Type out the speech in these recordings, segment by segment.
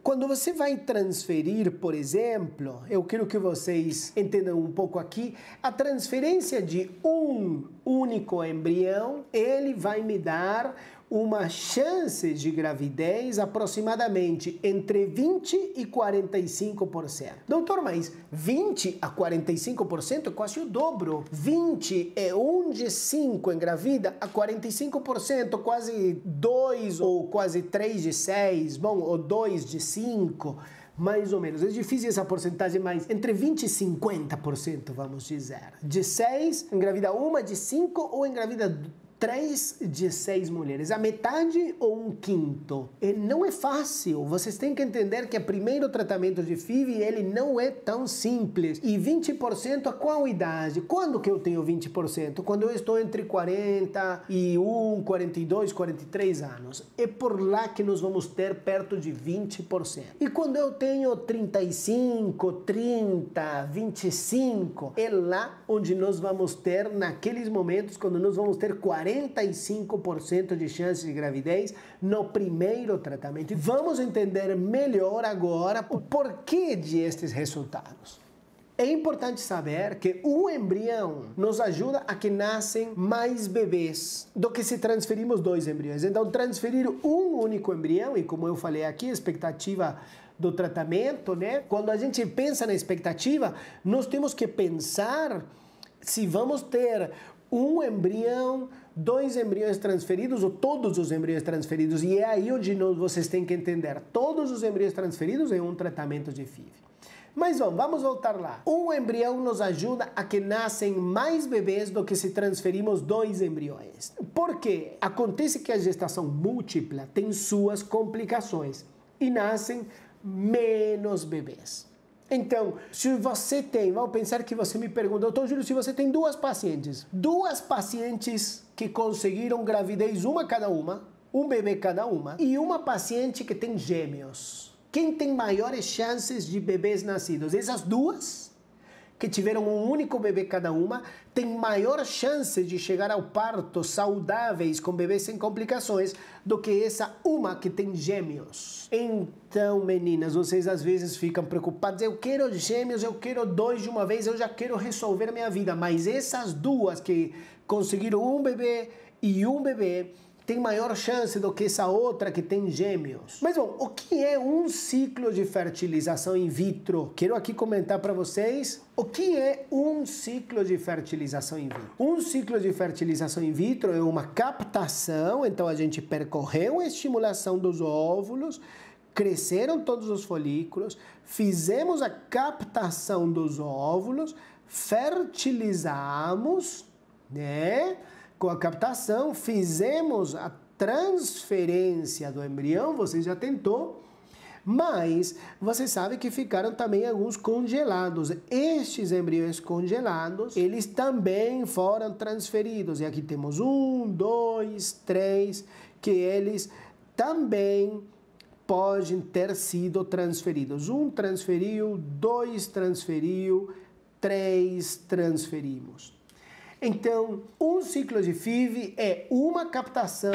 Quando você vai transferir, por exemplo, eu quero que vocês entendam um pouco aqui, a transferência de um único embrião, ele vai me dar uma chance de gravidez aproximadamente entre 20 e 45%. Doutor, mas 20 a 45% é quase o dobro. 20 é 1 de 5 engravida a 45%, quase 2 ou quase 3 de 6, bom, ou 2 de 5 mais ou menos. É difícil essa porcentagem, mas entre 20% e 50%, vamos dizer. De 6, engravida uma, de 5 ou engravida 3 de 6 mulheres, a metade ou um quinto. E não é fácil. Vocês têm que entender que o primeiro tratamento de FIV ele não é tão simples. E 20% a qual idade? Quando que eu tenho 20%? Quando eu estou entre 41, 42, 43 anos. É por lá que nós vamos ter perto de 20%. E quando eu tenho 35, 30, 25, é lá onde nós vamos ter naqueles momentos quando nós vamos ter 40 45% de chance de gravidez no primeiro tratamento. E vamos entender melhor agora o porquê de estes resultados. É importante saber que um embrião nos ajuda a que nascem mais bebês do que se transferimos dois embriões. Então, transferir um único embrião, e como eu falei aqui, a expectativa do tratamento, né? Quando a gente pensa na expectativa, nós temos que pensar se vamos ter um embrião, dois embriões transferidos ou todos os embriões transferidos. E é aí onde vocês têm que entender: todos os embriões transferidos é um tratamento de FIV. Mas bom, vamos voltar lá. Um embrião nos ajuda a que nascem mais bebês do que se transferimos dois embriões. Porque acontece que a gestação múltipla tem suas complicações e nascem menos bebês. Então, se você tem, vamos pensar que você me perguntou, doutor Júlio, se você tem duas pacientes, duas pacientes que conseguiram gravidez, uma cada uma, um bebê cada uma, e uma paciente que tem gêmeos. Quem tem maiores chances de bebês nascidos? Essas duas que tiveram um único bebê cada uma, têm maior chance de chegar ao parto saudáveis com bebês sem complicações do que essa uma que tem gêmeos. Então, meninas, vocês às vezes ficam preocupadas. Eu quero gêmeos, eu quero dois de uma vez, eu já quero resolver a minha vida. Mas essas duas que conseguiram um bebê e um bebê tem maior chance do que essa outra que tem gêmeos. Mas bom, o que é um ciclo de fertilização in vitro? Quero aqui comentar para vocês o que é um ciclo de fertilização in vitro. Um ciclo de fertilização in vitro é uma captação, então a gente percorreu a estimulação dos óvulos, cresceram todos os folículos, fizemos a captação dos óvulos, fertilizamos, né? com a captação, fizemos a transferência do embrião, você já tentou, mas você sabe que ficaram também alguns congelados. Estes embriões congelados, eles também foram transferidos. E aqui temos um, dois, três, que eles também podem ter sido transferidos. Um transferiu, dois transferiu, três transferimos. Então, um ciclo de FIV é uma captação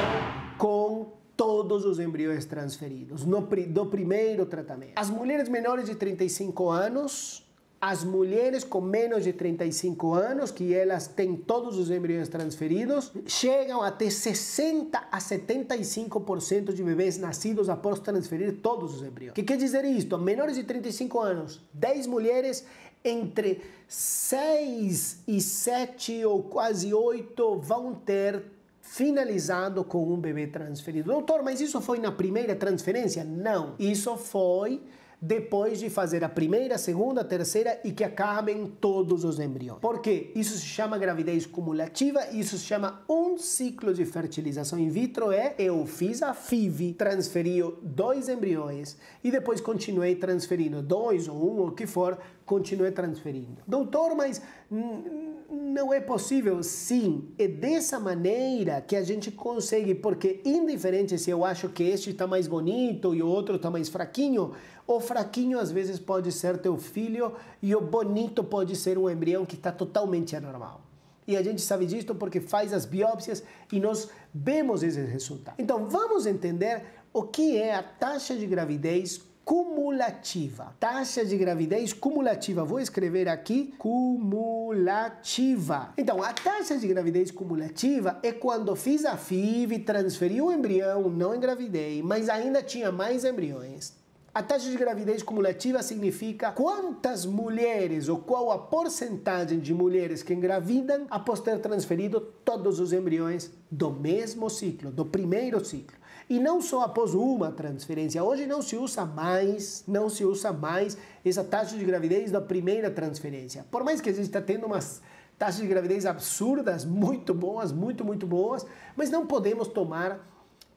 com todos os embriões transferidos no, do primeiro tratamento. As mulheres menores de 35 anos as mulheres com menos de 35 anos, que elas têm todos os embriões transferidos, chegam a ter 60 a 75% de bebês nascidos após transferir todos os embriões. O que quer dizer isto? Menores de 35 anos, 10 mulheres entre 6 e 7 ou quase 8 vão ter finalizado com um bebê transferido. Doutor, mas isso foi na primeira transferência? Não, isso foi depois de fazer a primeira, a segunda, a terceira e que acabem todos os embriões. Por quê? Isso se chama gravidez cumulativa, isso se chama um ciclo de fertilização in vitro, é eu fiz a FIV, transferi dois embriões e depois continuei transferindo dois ou um ou o que for continue transferindo. Doutor, mas não é possível? Sim, é dessa maneira que a gente consegue, porque indiferente se eu acho que este está mais bonito e o outro está mais fraquinho, o fraquinho às vezes pode ser teu filho e o bonito pode ser um embrião que está totalmente anormal. E a gente sabe disso porque faz as biópsias e nós vemos esses resultados. Então vamos entender o que é a taxa de gravidez cumulativa. Taxa de gravidez cumulativa. Vou escrever aqui cumulativa. Então, a taxa de gravidez cumulativa é quando fiz a FIV, transferi o embrião, não engravidei, mas ainda tinha mais embriões. A taxa de gravidez cumulativa significa quantas mulheres ou qual a porcentagem de mulheres que engravidam após ter transferido todos os embriões do mesmo ciclo, do primeiro ciclo. E não só após uma transferência. Hoje não se usa mais, não se usa mais essa taxa de gravidez da primeira transferência. Por mais que a gente está tendo umas taxas de gravidez absurdas, muito boas, muito, muito boas, mas não podemos tomar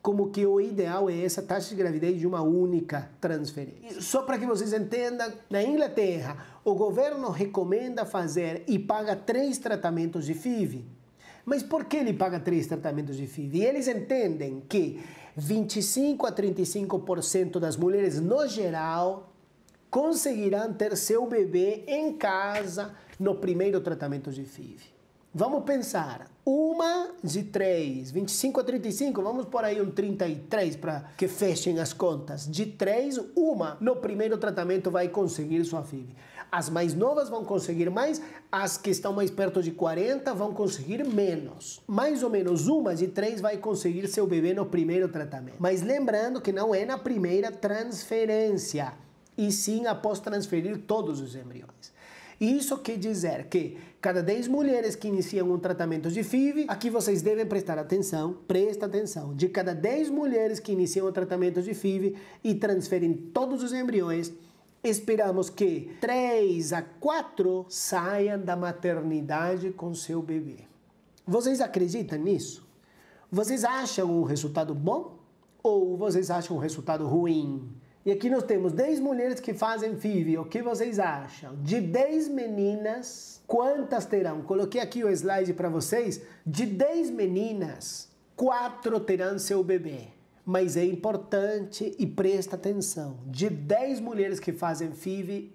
como que o ideal é essa taxa de gravidez de uma única transferência. E só para que vocês entendam, na Inglaterra, o governo recomenda fazer e paga três tratamentos de FIV. Mas por que ele paga três tratamentos de FIV? E eles entendem que 25 a 35% das mulheres no geral conseguirão ter seu bebê em casa no primeiro tratamento de FIV. Vamos pensar. Uma de três, 25 a 35, vamos por aí um 33 para que fechem as contas. De três, uma no primeiro tratamento vai conseguir sua FIV. As mais novas vão conseguir mais, as que estão mais perto de 40 vão conseguir menos. Mais ou menos uma de três vai conseguir seu bebê no primeiro tratamento. Mas lembrando que não é na primeira transferência, e sim após transferir todos os embriões. Isso quer dizer que cada 10 mulheres que iniciam um tratamento de FIV, aqui vocês devem prestar atenção, presta atenção, de cada 10 mulheres que iniciam o tratamento de FIV e transferem todos os embriões, esperamos que 3 a 4 saiam da maternidade com seu bebê. Vocês acreditam nisso? Vocês acham um resultado bom ou vocês acham um resultado ruim? E aqui nós temos 10 mulheres que fazem FIV. O que vocês acham? De 10 meninas, quantas terão? Coloquei aqui o slide para vocês. De 10 meninas, 4 terão seu bebê. Mas é importante e presta atenção. De 10 mulheres que fazem FIV,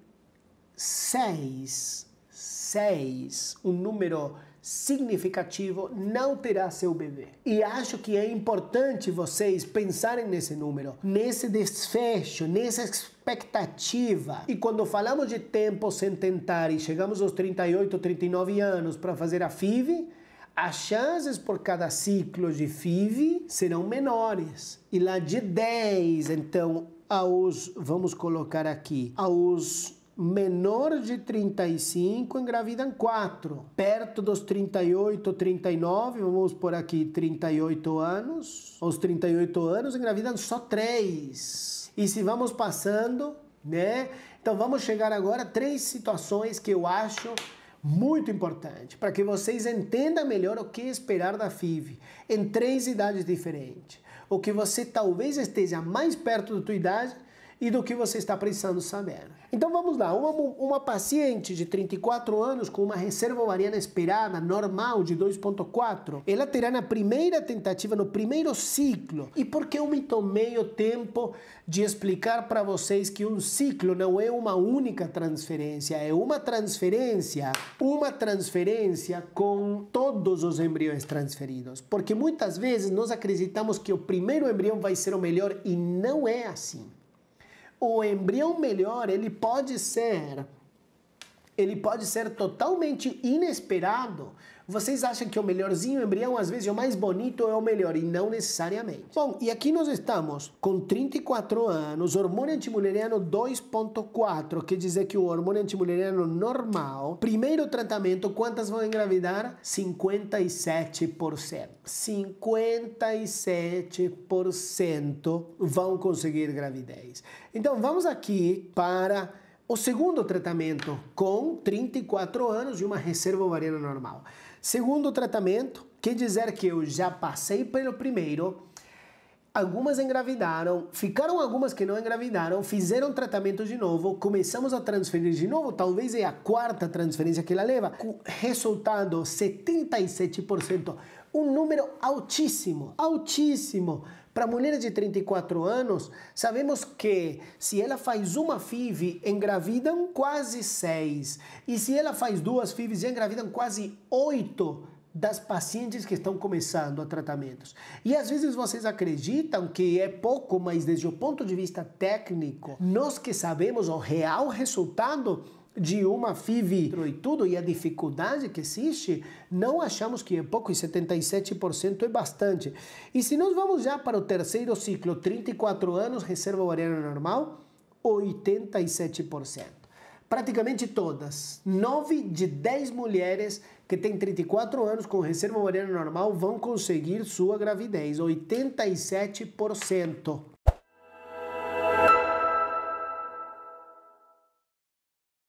6, 6, um número significativo não terá seu bebê. E acho que é importante vocês pensarem nesse número, nesse desfecho, nessa expectativa. E quando falamos de tempo sem tentar e chegamos aos 38, 39 anos para fazer a FIV, as chances por cada ciclo de FIV serão menores. E lá de 10, então, aos, vamos colocar aqui, aos menor de 35 engravidam 4. Perto dos 38, 39, vamos por aqui 38 anos, aos 38 anos engravidam só 3. E se vamos passando, né? Então vamos chegar agora a três situações que eu acho muito importante para que vocês entendam melhor o que esperar da FIV em três idades diferentes. O que você talvez esteja mais perto da tua idade e do que você está precisando saber. Então vamos lá, uma, uma paciente de 34 anos com uma reserva ovariana esperada normal de 2.4, ela terá na primeira tentativa, no primeiro ciclo. E por que eu me tomei o tempo de explicar para vocês que um ciclo não é uma única transferência, é uma transferência, uma transferência com todos os embriões transferidos. Porque muitas vezes nós acreditamos que o primeiro embrião vai ser o melhor e não é assim o embrião melhor ele pode ser ele pode ser totalmente inesperado vocês acham que o melhorzinho embrião, às vezes, o mais bonito é o melhor, e não necessariamente. Bom, e aqui nós estamos com 34 anos, hormônio antimuleriano 2.4, quer dizer que o hormônio antimuleriano normal, primeiro tratamento, quantas vão engravidar? 57%. 57% vão conseguir gravidez. Então vamos aqui para o segundo tratamento com 34 anos e uma reserva ovariana normal. Segundo tratamento, quer dizer que eu já passei pelo primeiro, Algumas engravidaram, ficaram algumas que não engravidaram, fizeram tratamento de novo, começamos a transferir de novo, talvez é a quarta transferência que ela leva, com resultado 77%, um número altíssimo, altíssimo. Para mulheres de 34 anos, sabemos que se ela faz uma FIV, engravidam quase seis, e se ela faz duas FIVs, engravidam quase oito das pacientes que estão começando a tratamentos. E às vezes vocês acreditam que é pouco, mas desde o ponto de vista técnico, nós que sabemos o real resultado de uma FIV e tudo, e a dificuldade que existe, não achamos que é pouco, e 77% é bastante. E se nós vamos já para o terceiro ciclo, 34 anos, reserva ovariana normal, 87%. Praticamente todas, 9 de 10 mulheres que têm 34 anos com reserva ovariana normal vão conseguir sua gravidez, 87%.